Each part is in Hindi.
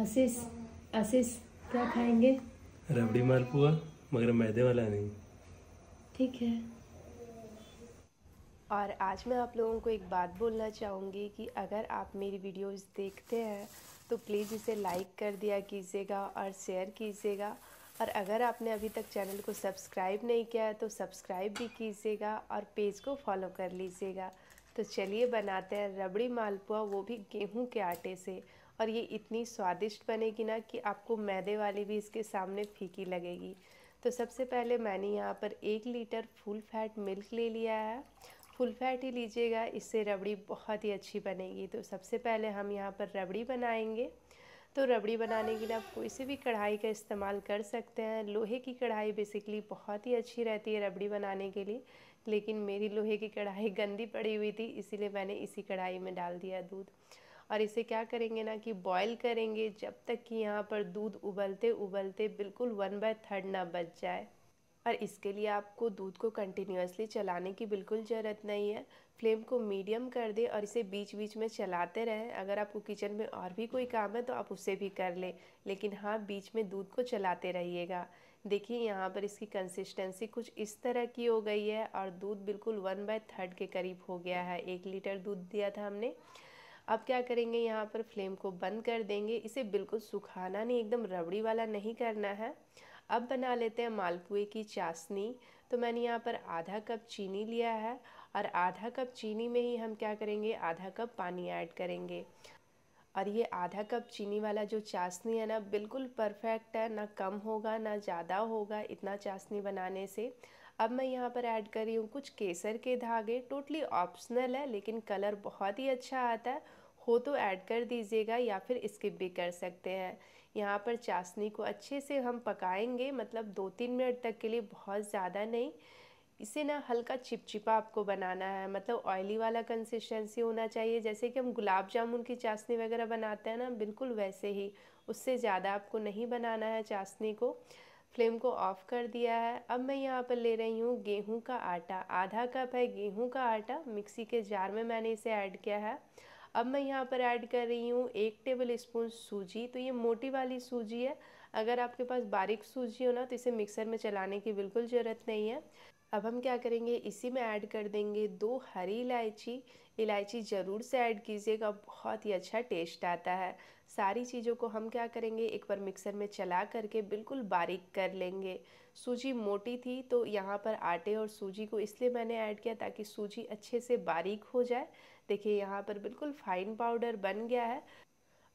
आशीष आशीष क्या खाएंगे रबड़ी मालपुआ मगर मैदे वाला नहीं ठीक है और आज मैं आप लोगों को एक बात बोलना चाहूँगी कि अगर आप मेरी वीडियोस देखते हैं तो प्लीज़ इसे लाइक कर दिया कीजिएगा और शेयर कीजिएगा और अगर आपने अभी तक चैनल को सब्सक्राइब नहीं किया है तो सब्सक्राइब भी कीजिएगा और पेज को फॉलो कर लीजिएगा तो चलिए बनाते हैं रबड़ी मालपुआ वो भी गेहूं के आटे से और ये इतनी स्वादिष्ट बनेगी ना कि आपको मैदे वाली भी इसके सामने फीकी लगेगी तो सबसे पहले मैंने यहाँ पर एक लीटर फुल फैट मिल्क ले लिया है फुल फैट ही लीजिएगा इससे रबड़ी बहुत ही अच्छी बनेगी तो सबसे पहले हम यहाँ पर रबड़ी बनाएंगे तो रबड़ी बनाने के लिए आप कोई भी कढ़ाई का इस्तेमाल कर सकते हैं लोहे की कढ़ाई बेसिकली बहुत ही अच्छी रहती है रबड़ी बनाने के लिए लेकिन मेरी लोहे की कढ़ाई गंदी पड़ी हुई थी इसीलिए मैंने इसी कढ़ाई में डाल दिया दूध और इसे क्या करेंगे ना कि बॉईल करेंगे जब तक कि यहाँ पर दूध उबलते उबलते बिल्कुल वन बाय थर्ड ना बच जाए और इसके लिए आपको दूध को कंटिन्यूसली चलाने की बिल्कुल ज़रूरत नहीं है फ्लेम को मीडियम कर दें और इसे बीच बीच में चलाते रहें अगर आपको किचन में और भी कोई काम है तो आप उसे भी कर लें लेकिन हाँ बीच में दूध को चलाते रहिएगा देखिए यहाँ पर इसकी कंसिस्टेंसी कुछ इस तरह की हो गई है और दूध बिल्कुल वन बाय थर्ड के करीब हो गया है एक लीटर दूध दिया था हमने अब क्या करेंगे यहाँ पर फ्लेम को बंद कर देंगे इसे बिल्कुल सुखाना नहीं एकदम रबड़ी वाला नहीं करना है अब बना लेते हैं मालपुए की चाशनी तो मैंने यहाँ पर आधा कप चीनी लिया है और आधा कप चीनी में ही हम क्या करेंगे आधा कप पानी ऐड करेंगे और ये आधा कप चीनी वाला जो चाशनी है ना बिल्कुल परफेक्ट है ना कम होगा ना ज़्यादा होगा इतना चाशनी बनाने से अब मैं यहाँ पर ऐड कर रही हूँ कुछ केसर के धागे टोटली ऑप्शनल है लेकिन कलर बहुत ही अच्छा आता है हो तो ऐड कर दीजिएगा या फिर स्किप भी कर सकते हैं यहाँ पर चाशनी को अच्छे से हम पकाएंगे मतलब दो तीन मिनट तक के लिए बहुत ज़्यादा नहीं इसे ना हल्का चिपचिपा आपको बनाना है मतलब ऑयली वाला कंसिस्टेंसी होना चाहिए जैसे कि हम गुलाब जामुन की चाशनी वगैरह बनाते हैं ना बिल्कुल वैसे ही उससे ज़्यादा आपको नहीं बनाना है चाशनी को फ्लेम को ऑफ़ कर दिया है अब मैं यहाँ पर ले रही हूँ गेहूँ का आटा आधा कप है गेहूँ का आटा मिक्सी के जार में मैंने इसे ऐड किया है अब मैं यहाँ पर ऐड कर रही हूँ एक टेबल स्पून सूजी तो ये मोटी वाली सूजी है अगर आपके पास बारीक सूजी हो ना तो इसे मिक्सर में चलाने की बिल्कुल ज़रूरत नहीं है अब हम क्या करेंगे इसी में ऐड कर देंगे दो हरी इलायची इलायची ज़रूर से ऐड कीजिएगा बहुत ही अच्छा टेस्ट आता है सारी चीज़ों को हम क्या करेंगे एक बार मिक्सर में चला करके बिल्कुल बारीक कर लेंगे सूजी मोटी थी तो यहाँ पर आटे और सूजी को इसलिए मैंने ऐड किया ताकि सूजी अच्छे से बारीक हो जाए देखिए यहाँ पर बिल्कुल फाइन पाउडर बन गया है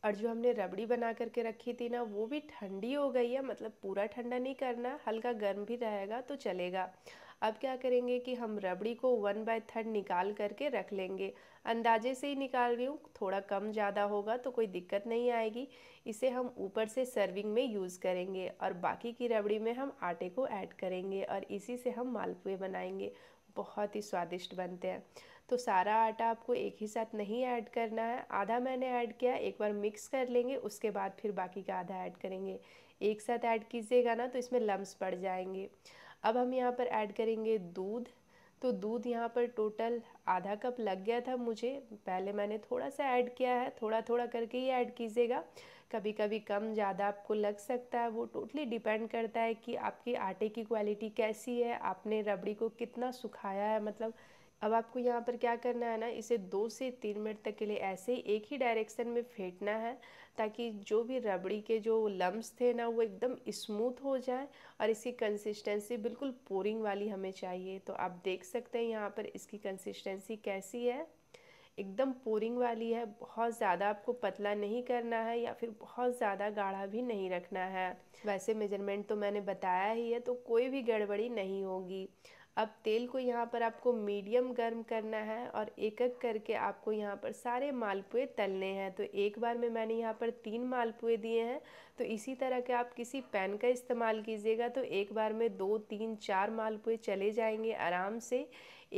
और जो हमने रबड़ी बना करके रखी थी ना वो भी ठंडी हो गई है मतलब पूरा ठंडा नहीं करना हल्का गर्म भी रहेगा तो चलेगा अब क्या करेंगे कि हम रबड़ी को वन बाय थर्ड निकाल करके रख लेंगे अंदाजे से ही निकाल रही हूँ थोड़ा कम ज़्यादा होगा तो कोई दिक्कत नहीं आएगी इसे हम ऊपर से सर्विंग में यूज़ करेंगे और बाकी की रबड़ी में हम आटे को ऐड करेंगे और इसी से हम मालपुए बनाएंगे बहुत ही स्वादिष्ट बनते हैं तो सारा आटा आपको एक ही साथ नहीं ऐड करना है आधा मैंने ऐड किया एक बार मिक्स कर लेंगे उसके बाद फिर बाकी का आधा ऐड करेंगे एक साथ ऐड कीजिएगा ना तो इसमें लम्स पड़ जाएंगे अब हम यहाँ पर ऐड करेंगे दूध तो दूध यहाँ पर टोटल आधा कप लग गया था मुझे पहले मैंने थोड़ा सा ऐड किया है थोड़ा थोड़ा करके ही ऐड कीजिएगा कभी कभी कम ज़्यादा आपको लग सकता है वो टोटली डिपेंड करता है कि आपकी आटे की क्वालिटी कैसी है आपने रबड़ी को कितना सुखाया है मतलब अब आपको यहाँ पर क्या करना है ना इसे दो से तीन मिनट तक के लिए ऐसे ही एक ही डायरेक्शन में फेंटना है ताकि जो भी रबड़ी के जो लम्ब्स थे ना वो एकदम स्मूथ हो जाए और इसकी कंसिस्टेंसी बिल्कुल पोरिंग वाली हमें चाहिए तो आप देख सकते हैं यहाँ पर इसकी कंसिस्टेंसी कैसी है एकदम पोरिंग वाली है बहुत ज़्यादा आपको पतला नहीं करना है या फिर बहुत ज़्यादा गाढ़ा भी नहीं रखना है वैसे मेजरमेंट तो मैंने बताया ही है तो कोई भी गड़बड़ी नहीं होगी अब तेल को यहाँ पर आपको मीडियम गर्म करना है और एक एक करके आपको यहाँ पर सारे मालपुए तलने हैं तो एक बार में मैंने यहाँ पर तीन मालपुए दिए हैं तो इसी तरह के आप किसी पैन का इस्तेमाल कीजिएगा तो एक बार में दो तीन चार मालपुए चले जाएंगे आराम से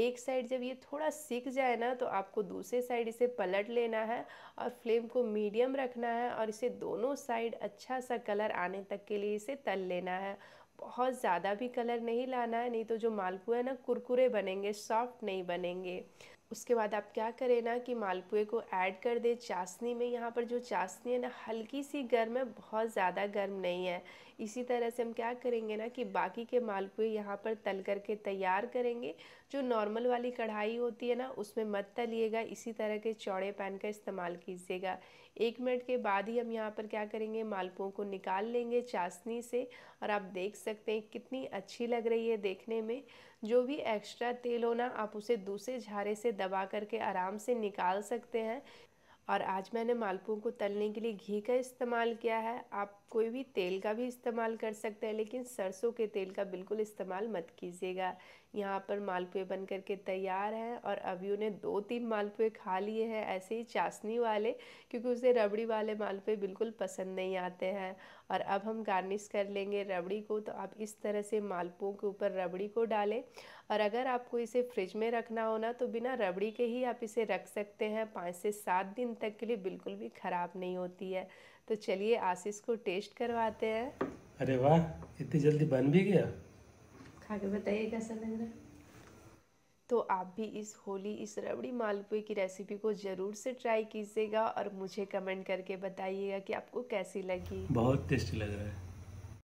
एक साइड जब ये थोड़ा सीख जाए ना तो आपको दूसरे साइड इसे पलट लेना है और फ्लेम को मीडियम रखना है और इसे दोनों साइड अच्छा सा कलर आने तक के लिए इसे तल लेना है बहुत ज़्यादा भी कलर नहीं लाना है नहीं तो जो मालपुए है ना कुरकुरे बनेंगे सॉफ्ट नहीं बनेंगे उसके बाद आप क्या करें ना कि मालपुए को ऐड कर दें चाशनी में यहाँ पर जो चाशनी है ना हल्की सी गर्म है बहुत ज़्यादा गर्म नहीं है इसी तरह से हम क्या करेंगे ना कि बाकी के मालपुए यहाँ पर तल करके तैयार करेंगे जो नॉर्मल वाली कढ़ाई होती है ना उसमें मत तलिएगा इसी तरह के चौड़े पैन का इस्तेमाल कीजिएगा एक मिनट के बाद ही हम यहाँ पर क्या करेंगे मालपुओं को निकाल लेंगे चाशनी से और आप देख सकते हैं कितनी अच्छी लग रही है देखने में जो भी एक्स्ट्रा तेल हो ना आप उसे दूसरे झारे से दबा करके आराम से निकाल सकते हैं और आज मैंने मालपुओं को तलने के लिए घी का इस्तेमाल किया है आप कोई भी तेल का भी इस्तेमाल कर सकते हैं लेकिन सरसों के तेल का बिल्कुल इस्तेमाल मत कीजिएगा यहाँ पर मालपुए बन करके तैयार हैं और अभी उन्हें दो तीन मालपुए खा लिए हैं ऐसे ही चाशनी वाले क्योंकि उसे रबड़ी वाले मालपुए बिल्कुल पसंद नहीं आते हैं और अब हम गार्निश कर लेंगे रबड़ी को तो आप इस तरह से मालपुओं के ऊपर रबड़ी को डालें और अगर आपको इसे फ्रिज में रखना हो ना तो बिना रबड़ी के ही आप इसे रख सकते हैं पाँच से सात दिन तक के लिए बिल्कुल भी ख़राब नहीं होती है तो चलिए आशीष को टेस्ट करवाते हैं अरे वाह इतनी जल्दी बन भी गया आगे बताइए कैसा लग रहा है तो आप भी इस होली इस रबड़ी मालपुए की रेसिपी को ज़रूर से ट्राई कीजिएगा और मुझे कमेंट करके बताइएगा कि आपको कैसी लगी बहुत टेस्टी लग रहा है